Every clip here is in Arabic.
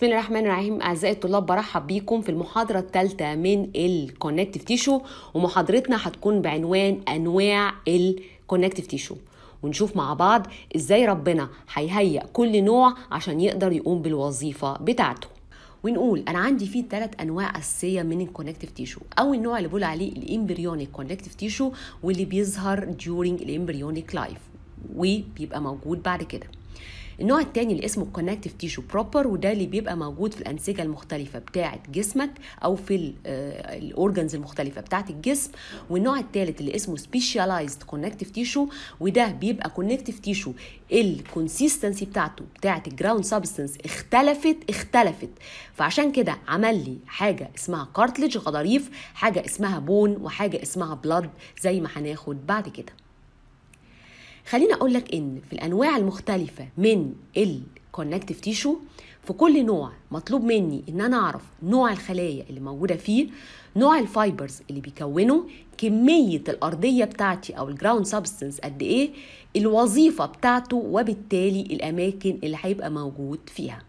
بسم الله الرحمن الرحيم اعزائي الطلاب برحب بيكم في المحاضره الثالثه من الكونكتيف تيشو ومحاضرتنا هتكون بعنوان انواع الكونكتيف تيشو ونشوف مع بعض ازاي ربنا هيهيئ كل نوع عشان يقدر يقوم بالوظيفه بتاعته ونقول انا عندي فيه ثلاث انواع اساسيه من الكونكتيف تيشو اول نوع اللي بقول عليه الامبريونيك كونكتيف تيشو واللي بيظهر during الامبريونيك لايف وبيبقى موجود بعد كده النوع الثاني اللي اسمه الكونكتيف تيشو بروبر وده اللي بيبقى موجود في الانسجه المختلفه بتاعه جسمك او في الاورجنز آه، المختلفه بتاعه الجسم والنوع الثالث اللي اسمه سبيشاليزد كونكتيف تيشو وده بيبقى كونكتيف تيشو الكونسيستنسي بتاعته بتاعه الجراوند سبستنس اختلفت اختلفت فعشان كده عمل لي حاجه اسمها كارتلج غضاريف حاجه اسمها بون وحاجه اسمها بلاد زي ما هناخد بعد كده خليني اقول لك ان في الانواع المختلفه من الكونكتيف تيشو في كل نوع مطلوب مني ان انا اعرف نوع الخلايا اللي موجوده فيه نوع الفايبرز اللي بيكونه كميه الارضيه بتاعتي او الجراوند سبستنس قد ايه الوظيفه بتاعته وبالتالي الاماكن اللي هيبقى موجود فيها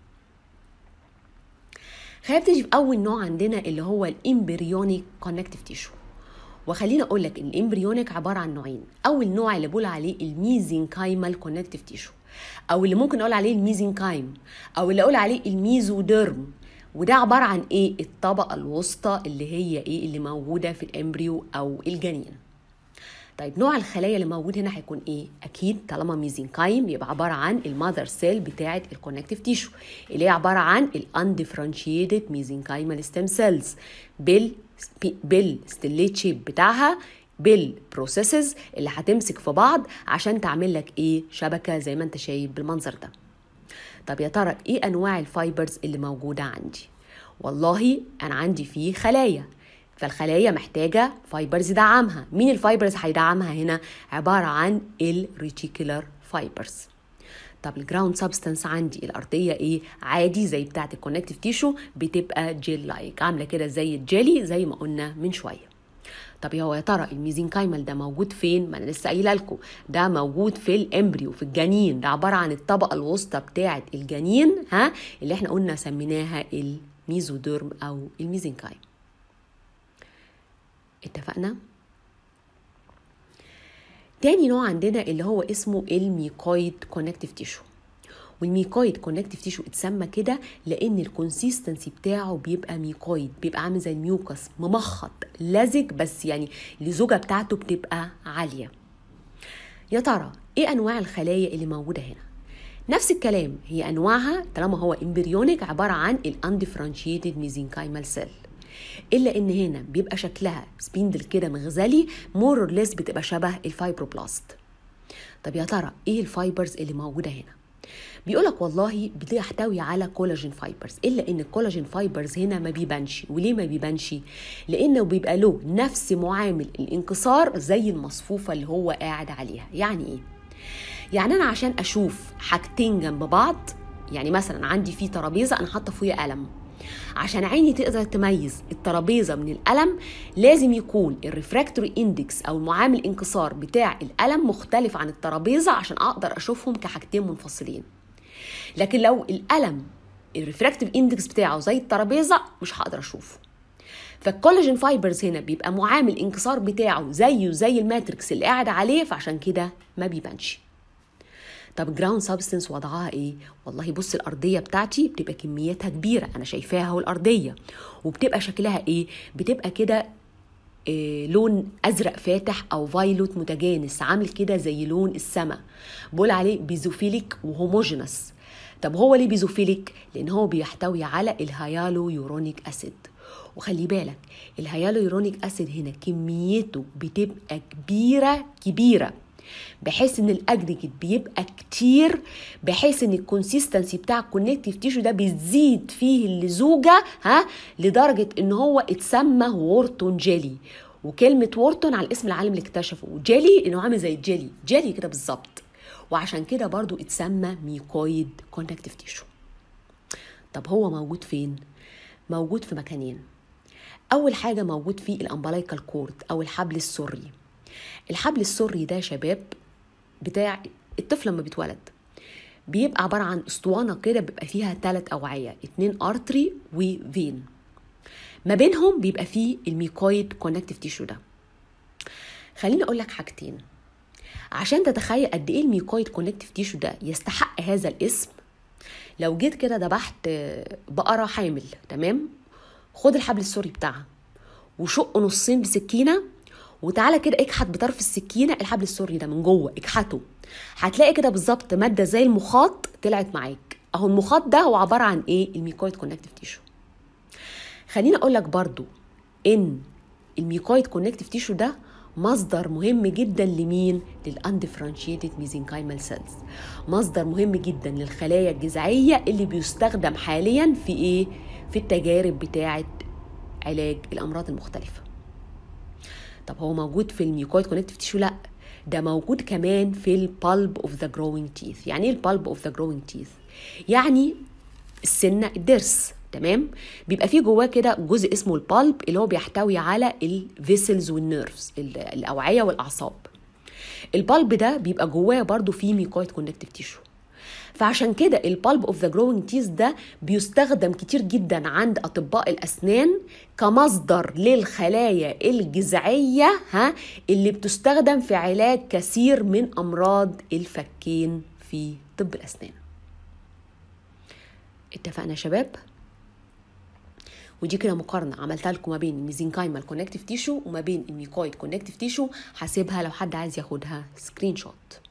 خلينا نبتدي باول نوع عندنا اللي هو الامبريونيك كونكتيف تيشو وخلينا اقول لك ان امبريونيك عباره عن نوعين اول نوع اللي بقول عليه الميزينكايمال كونكتيف تيشو او اللي ممكن اقول عليه الميزينكايم او اللي اقول عليه الميزوديرم وده عباره عن ايه الطبقه الوسطى اللي هي ايه اللي موجوده في الامبريو او الجنين طيب نوع الخلايا اللي موجود هنا هيكون ايه اكيد طالما ميزينكايم يبقى عباره عن المذر سيل بتاعه الكونكتيف تيشو اللي هي عباره عن الاندفرنشيتد ميزينكايمال ستيم سيلز بال بالستيليت شيب بتاعها بالبروسيسز اللي هتمسك في بعض عشان تعمل لك ايه شبكه زي ما انت شايف بالمنظر ده طب يا ترى ايه انواع الفايبرز اللي موجوده عندي والله انا عندي فيه خلايا فالخلايا محتاجة فايبرز يدعمها مين الفايبرز هيدعمها هنا عبارة عن الريتيكولار فايبرز طب الجراوند سبستانس عندي الارضيه ايه عادي زي بتاعه الكونكتيف تيشو بتبقى جيل لايك عامله كده زي الجيلي زي ما قلنا من شويه طب هو يا ترى الميزينكايمال ده موجود فين ما انا لسه قايله لكم ده موجود في الامبريو في الجنين ده عباره عن الطبقه الوسطى بتاعه الجنين ها اللي احنا قلنا سميناها الميزوديرم او الميزينكايم اتفقنا تاني نوع عندنا اللي هو اسمه الميكويد كونكتيف تيشو والميكويد كونكتيف تيشو اتسمى كده لان الكونسيستنسي بتاعه بيبقى ميكويد بيبقى عامل زي الميوكس ممخط لزج بس يعني اللزوجه بتاعته بتبقى عاليه يا ترى ايه انواع الخلايا اللي موجوده هنا نفس الكلام هي انواعها طالما هو امبريونيك عباره عن الاندفرنشيتد ميزينكايمال سيل الا ان هنا بيبقى شكلها سبيندل كده مغزلي مور اور ليس بتبقى شبه الفايبروبلاست طب يا ترى ايه الفايبرز اللي موجوده هنا بيقولك والله بتحتوي على كولاجين فايبرز الا ان الكولاجين فايبرز هنا ما بيبانش وليه ما بيبانش لانه بيبقى له نفس معامل الانكسار زي المصفوفه اللي هو قاعد عليها يعني ايه يعني انا عشان اشوف حاجتين جنب بعض يعني مثلا عندي في ترابيزه انا حاطه فيها قلم عشان عيني تقدر تميز الترابيزه من الألم لازم يكون الريفراكتوري اندكس او المعامل انكسار بتاع الألم مختلف عن الترابيزه عشان اقدر اشوفهم كحاجتين منفصلين لكن لو الألم الريفراكتيف اندكس بتاعه زي الترابيزه مش هقدر اشوفه فالكولاجين فايبرز هنا بيبقى معامل انكسار بتاعه زيه زي الماتريكس اللي قاعد عليه فعشان كده ما بيبانش طب جراوند سبستنس وضعها ايه والله بص الارضيه بتاعتي بتبقى كميتها كبيره انا شايفاها والارضيه الارضيه وبتبقى شكلها ايه بتبقى كده إيه لون ازرق فاتح او فايلوت متجانس عامل كده زي لون السماء بقول عليه بيزوفيليك وهوموجينس طب هو ليه بيزوفيليك لان هو بيحتوي على الهيالو يورونيك اسيد وخلي بالك الهيالو يورونيك اسيد هنا كميته بتبقى كبيره كبيره بحيث ان الاجريجيت بيبقى كتير بحيث ان الكونسيستنسي بتاع الكونكتيف تيشو ده بيزيد فيه اللزوجه ها لدرجه ان هو اتسمى وورتون جيلي وكلمه وورتون على الاسم العالم اللي اكتشفه جيلي انه عامل زي الجيلي جيلي كده بالظبط وعشان كده برضو اتسمى ميكويد كونكتيف تيشو طب هو موجود فين موجود في مكانين اول حاجه موجود في الامبلايكال كورد او الحبل السري الحبل السري ده شباب بتاع الطفل لما بيتولد بيبقى عبارة عن اسطوانة كده بيبقى فيها ثلاث أوعية اتنين أرتري وفين ما بينهم بيبقى فيه الميكويد كونكتيف تيشو ده خليني أقول لك حاجتين عشان تتخيل قد ايه الميكويد كونكتيف تيشو ده يستحق هذا الاسم لو جيت كده دبحت بقره حامل تمام خد الحبل السوري بتاعها وشقه نصين بسكينه وتعالى كده اكحت بطرف السكينه الحبل السري ده من جوه اكحته هتلاقي كده بالظبط ماده زي المخاط طلعت معاك اهو المخاط ده هو عباره عن ايه الميكويد كونكتيف تيشو خليني اقول لك برضو ان الميكويد كونكتيف تيشو ده مصدر مهم جدا لمين للاندفرنشيتد ميزينكايمال سيلز مصدر مهم جدا للخلايا الجذعيه اللي بيستخدم حاليا في ايه في التجارب بتاعه علاج الامراض المختلفه طب هو موجود في الميوكويد كونكتيف تيشو لا ده موجود كمان في البالب اوف ذا جروينج تيث يعني ايه البالب اوف ذا جروينج تيث يعني السنه الضرس تمام بيبقى فيه جواه كده جزء اسمه البالب اللي هو بيحتوي على الفيسلز والنيرفز الاوعيه والاعصاب البالب ده بيبقى جواه برضو فيه ميكويد كونكتيف تيشو فعشان كده البالب اوف ذا جروينج تيز ده بيستخدم كتير جدا عند اطباء الاسنان كمصدر للخلايا الجذعيه ها اللي بتستخدم في علاج كثير من امراض الفكين في طب الاسنان اتفقنا شباب ودي كده مقارنه عملتها لكم ما بين الميزينكايمال كونكتيف تيشو وما بين الميكويد كونكتيف تيشو هسيبها لو حد عايز ياخدها سكرين شوت